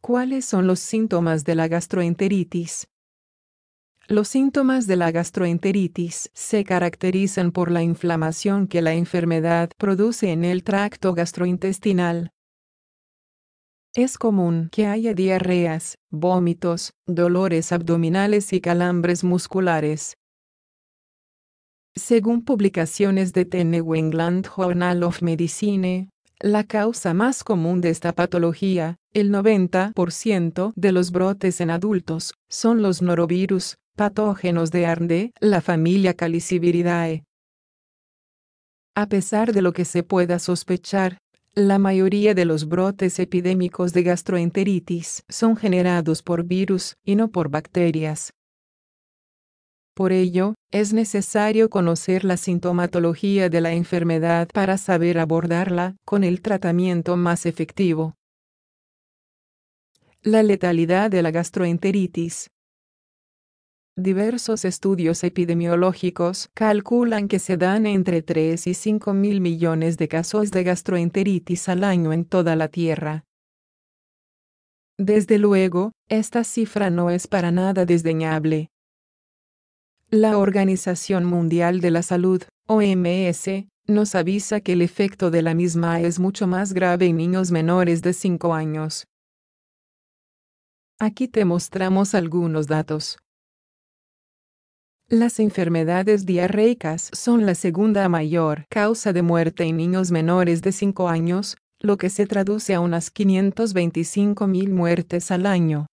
¿Cuáles son los síntomas de la gastroenteritis? Los síntomas de la gastroenteritis se caracterizan por la inflamación que la enfermedad produce en el tracto gastrointestinal. Es común que haya diarreas, vómitos, dolores abdominales y calambres musculares. Según publicaciones de The New England Journal of Medicine, la causa más común de esta patología, el 90% de los brotes en adultos, son los norovirus, patógenos de ARNDE, la familia Caliciviridae. A pesar de lo que se pueda sospechar, la mayoría de los brotes epidémicos de gastroenteritis son generados por virus y no por bacterias. Por ello, es necesario conocer la sintomatología de la enfermedad para saber abordarla con el tratamiento más efectivo. La letalidad de la gastroenteritis. Diversos estudios epidemiológicos calculan que se dan entre 3 y 5 mil millones de casos de gastroenteritis al año en toda la Tierra. Desde luego, esta cifra no es para nada desdeñable, la Organización Mundial de la Salud, OMS, nos avisa que el efecto de la misma es mucho más grave en niños menores de 5 años. Aquí te mostramos algunos datos. Las enfermedades diarreicas son la segunda mayor causa de muerte en niños menores de 5 años, lo que se traduce a unas 525.000 muertes al año.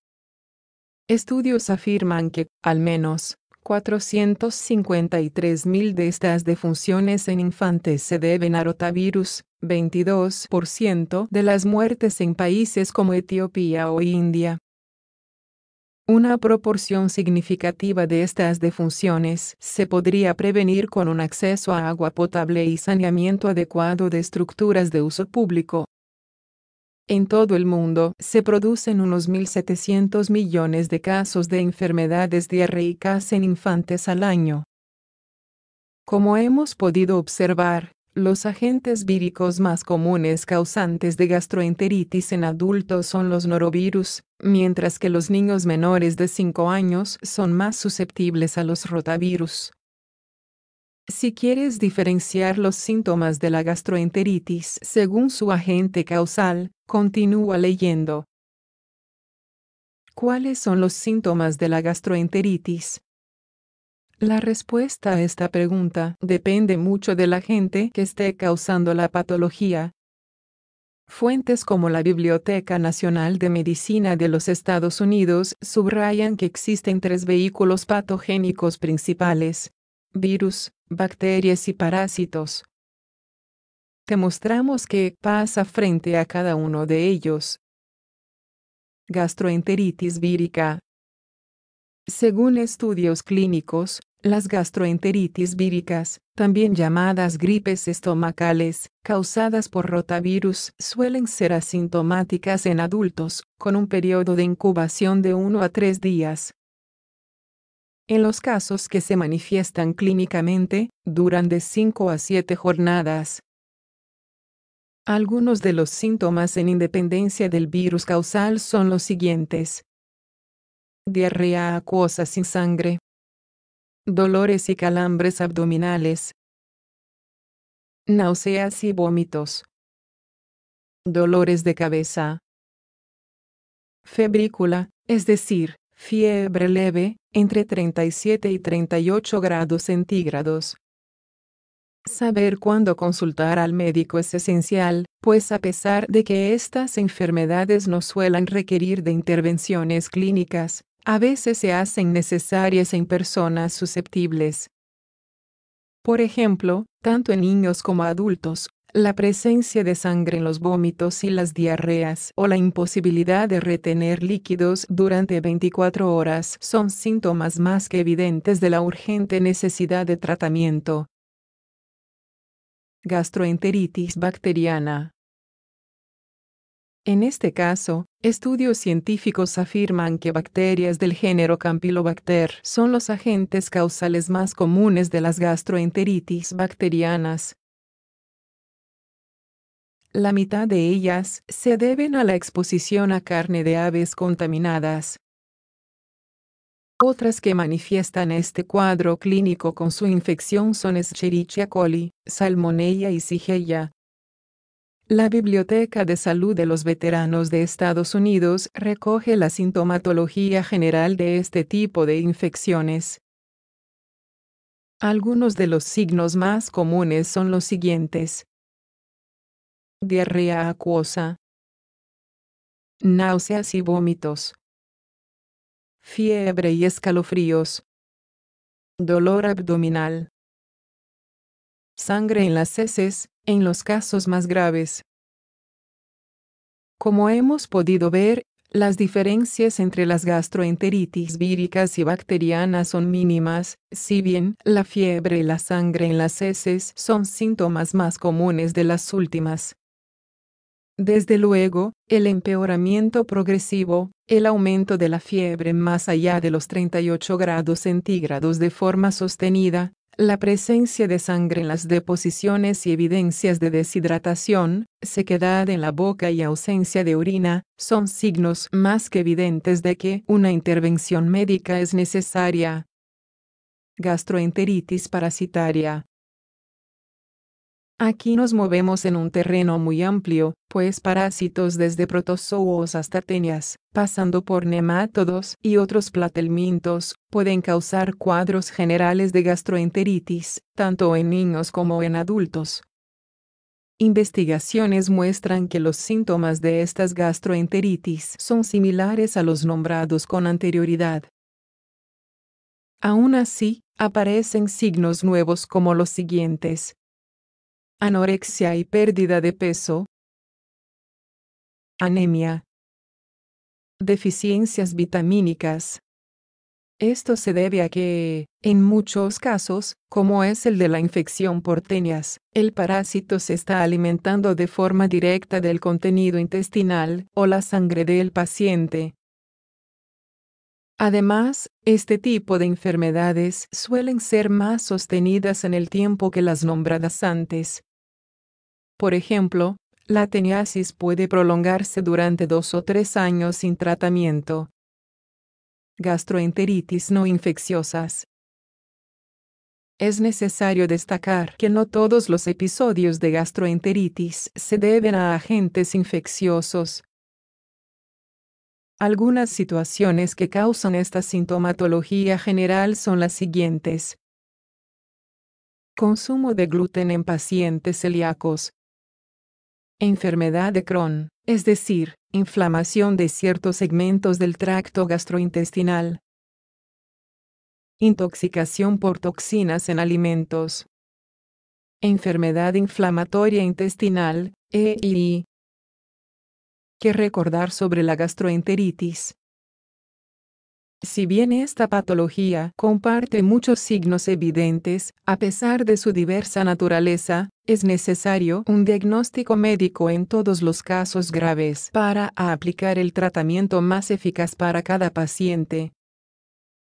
Estudios afirman que, al menos, 453.000 de estas defunciones en infantes se deben a rotavirus, 22% de las muertes en países como Etiopía o India. Una proporción significativa de estas defunciones se podría prevenir con un acceso a agua potable y saneamiento adecuado de estructuras de uso público, en todo el mundo, se producen unos 1.700 millones de casos de enfermedades diarreicas en infantes al año. Como hemos podido observar, los agentes víricos más comunes causantes de gastroenteritis en adultos son los norovirus, mientras que los niños menores de 5 años son más susceptibles a los rotavirus. Si quieres diferenciar los síntomas de la gastroenteritis según su agente causal, continúa leyendo. ¿Cuáles son los síntomas de la gastroenteritis? La respuesta a esta pregunta depende mucho de la gente que esté causando la patología. Fuentes como la Biblioteca Nacional de Medicina de los Estados Unidos subrayan que existen tres vehículos patogénicos principales, virus, bacterias y parásitos. Te mostramos qué pasa frente a cada uno de ellos. Gastroenteritis vírica. Según estudios clínicos, las gastroenteritis víricas, también llamadas gripes estomacales, causadas por rotavirus, suelen ser asintomáticas en adultos, con un periodo de incubación de 1 a 3 días, en los casos que se manifiestan clínicamente, duran de 5 a 7 jornadas. Algunos de los síntomas en independencia del virus causal son los siguientes. Diarrea acuosa sin sangre. Dolores y calambres abdominales. Náuseas y vómitos. Dolores de cabeza. Febrícula, es decir, fiebre leve, entre 37 y 38 grados centígrados. Saber cuándo consultar al médico es esencial, pues a pesar de que estas enfermedades no suelen requerir de intervenciones clínicas, a veces se hacen necesarias en personas susceptibles. Por ejemplo, tanto en niños como adultos, la presencia de sangre en los vómitos y las diarreas o la imposibilidad de retener líquidos durante 24 horas son síntomas más que evidentes de la urgente necesidad de tratamiento. Gastroenteritis bacteriana. En este caso, estudios científicos afirman que bacterias del género Campylobacter son los agentes causales más comunes de las gastroenteritis bacterianas, la mitad de ellas se deben a la exposición a carne de aves contaminadas. Otras que manifiestan este cuadro clínico con su infección son Escherichia coli, Salmonella y Shigella. La Biblioteca de Salud de los Veteranos de Estados Unidos recoge la sintomatología general de este tipo de infecciones. Algunos de los signos más comunes son los siguientes diarrea acuosa, náuseas y vómitos, fiebre y escalofríos, dolor abdominal, sangre en las heces, en los casos más graves. Como hemos podido ver, las diferencias entre las gastroenteritis víricas y bacterianas son mínimas, si bien la fiebre y la sangre en las heces son síntomas más comunes de las últimas. Desde luego, el empeoramiento progresivo, el aumento de la fiebre más allá de los 38 grados centígrados de forma sostenida, la presencia de sangre en las deposiciones y evidencias de deshidratación, sequedad en la boca y ausencia de orina, son signos más que evidentes de que una intervención médica es necesaria. Gastroenteritis parasitaria. Aquí nos movemos en un terreno muy amplio, pues parásitos desde protozoos hasta teñas, pasando por nemátodos y otros platelmintos, pueden causar cuadros generales de gastroenteritis, tanto en niños como en adultos. Investigaciones muestran que los síntomas de estas gastroenteritis son similares a los nombrados con anterioridad. Aún así, aparecen signos nuevos como los siguientes, anorexia y pérdida de peso, anemia, deficiencias vitamínicas. Esto se debe a que, en muchos casos, como es el de la infección por tenias, el parásito se está alimentando de forma directa del contenido intestinal o la sangre del paciente. Además, este tipo de enfermedades suelen ser más sostenidas en el tiempo que las nombradas antes, por ejemplo, la teniasis puede prolongarse durante dos o tres años sin tratamiento. Gastroenteritis no infecciosas. Es necesario destacar que no todos los episodios de gastroenteritis se deben a agentes infecciosos. Algunas situaciones que causan esta sintomatología general son las siguientes. Consumo de gluten en pacientes celíacos enfermedad de Crohn, es decir, inflamación de ciertos segmentos del tracto gastrointestinal. Intoxicación por toxinas en alimentos. Enfermedad inflamatoria intestinal, EII. ¿Qué recordar sobre la gastroenteritis, si bien esta patología comparte muchos signos evidentes, a pesar de su diversa naturaleza, es necesario un diagnóstico médico en todos los casos graves para aplicar el tratamiento más eficaz para cada paciente.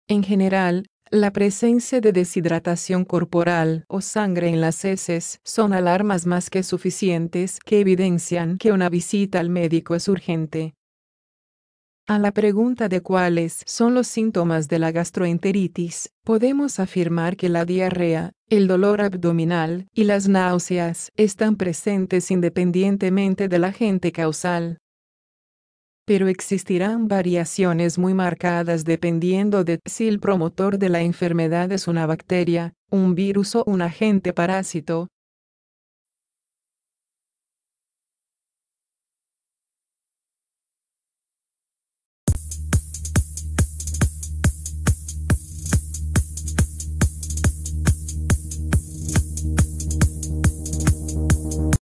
En general, la presencia de deshidratación corporal o sangre en las heces son alarmas más que suficientes que evidencian que una visita al médico es urgente. A la pregunta de cuáles son los síntomas de la gastroenteritis, podemos afirmar que la diarrea, el dolor abdominal y las náuseas están presentes independientemente del agente causal. Pero existirán variaciones muy marcadas dependiendo de si el promotor de la enfermedad es una bacteria, un virus o un agente parásito,